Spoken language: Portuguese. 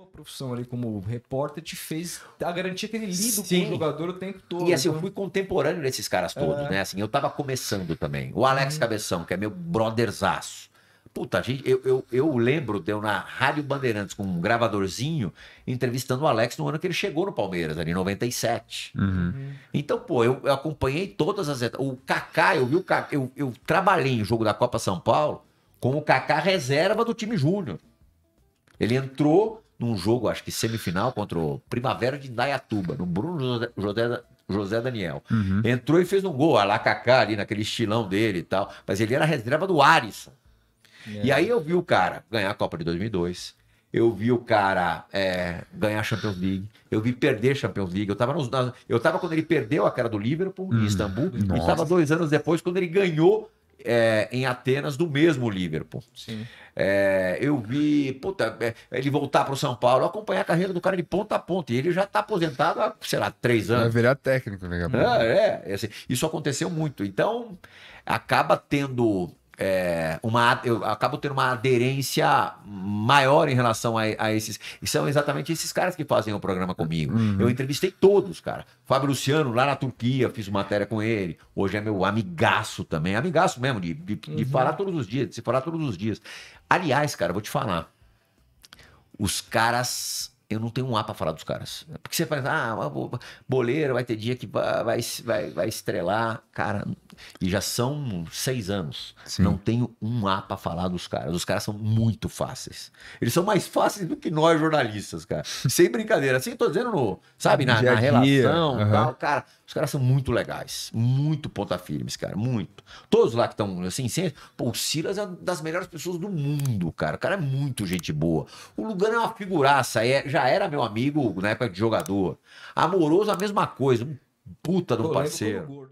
tua profissão ali como repórter te fez a garantia que ele lido Sim. com o jogador o tempo todo. E assim, então... eu fui contemporâneo desses caras é. todos, é. né? Assim, eu tava começando também. O Alex hum. Cabeção, que é meu brotherzaço. Puta, gente, eu, eu, eu lembro de eu na Rádio Bandeirantes com um gravadorzinho entrevistando o Alex no ano que ele chegou no Palmeiras, ali em 97. Uhum. uhum. Então, pô, eu, eu, acompanhei todas as. O Kaká, eu vi o Kaká, eu, eu trabalhei em jogo da Copa São Paulo com o Kaká reserva do time Júnior. Ele entrou num jogo, acho que semifinal, contra o Primavera de Indaiatuba, no Bruno José, José Daniel. Uhum. Entrou e fez um gol, a Lacacá ali, naquele estilão dele e tal. Mas ele era reserva do Arisson. É. E aí eu vi o cara ganhar a Copa de 2002. Eu vi o cara é, ganhar a Champions League. Eu vi perder a Champions League. Eu tava, nos, eu tava quando ele perdeu a cara do Liverpool hum, em Istambul. Nossa. E tava dois anos depois quando ele ganhou é, em Atenas do mesmo Liverpool. É, eu vi puta, é, ele voltar para o São Paulo, acompanhar a carreira do cara de ponta a ponta. E ele já está aposentado há, sei lá, três anos. Vai virar técnico, né, Gabriel? Ah, é, é, assim, isso aconteceu muito. Então, acaba tendo é, uma, eu acabo tendo uma aderência maior em relação a, a, esses. E são exatamente esses caras que fazem o programa comigo. Uhum. Eu entrevistei todos, cara. Fábio Luciano, lá na Turquia, fiz matéria com ele. Hoje é meu amigaço também. Amigaço mesmo, de, de, uhum. de falar todos os dias, de se falar todos os dias. Aliás, cara, vou te falar. Os caras eu não tenho um A para falar dos caras. Porque você fala, ah, boleiro vai ter dia que vai, vai, vai estrelar. Cara, e já são seis anos. Sim. Não tenho um A para falar dos caras. Os caras são muito fáceis. Eles são mais fáceis do que nós jornalistas, cara. Sem brincadeira. Assim, tô dizendo, no, sabe, na, na relação uhum. tal. Cara, os caras são muito legais, muito ponta firmes, cara, muito. Todos lá que estão assim, sem... Pô, o Silas é uma das melhores pessoas do mundo, cara. O cara é muito gente boa. O Lugano é uma figuraça, é, já era meu amigo na época de jogador. Amoroso, a mesma coisa, um puta de um parceiro.